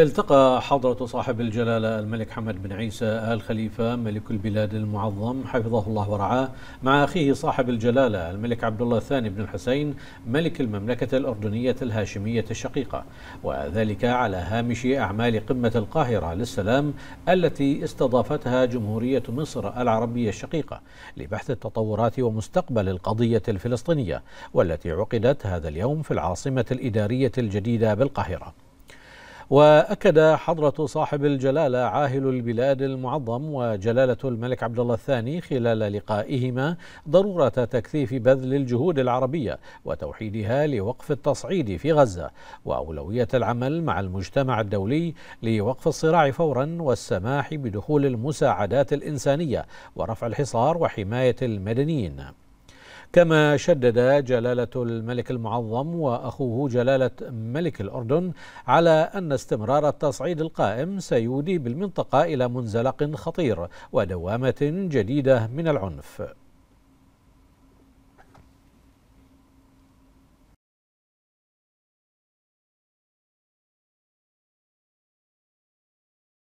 التقى حضرة صاحب الجلالة الملك حمد بن عيسى آل خليفة ملك البلاد المعظم حفظه الله ورعاه مع أخيه صاحب الجلالة الملك عبد الله الثاني بن الحسين ملك المملكة الأردنية الهاشمية الشقيقة وذلك على هامش أعمال قمة القاهرة للسلام التي استضافتها جمهورية مصر العربية الشقيقة لبحث التطورات ومستقبل القضية الفلسطينية والتي عقدت هذا اليوم في العاصمة الإدارية الجديدة بالقاهرة وأكد حضرة صاحب الجلالة عاهل البلاد المعظم وجلالة الملك عبد الله الثاني خلال لقائهما ضرورة تكثيف بذل الجهود العربية وتوحيدها لوقف التصعيد في غزة وأولوية العمل مع المجتمع الدولي لوقف الصراع فورا والسماح بدخول المساعدات الإنسانية ورفع الحصار وحماية المدنيين كما شدد جلالة الملك المعظم وأخوه جلالة ملك الأردن على أن استمرار التصعيد القائم سيودي بالمنطقة إلى منزلق خطير ودوامة جديدة من العنف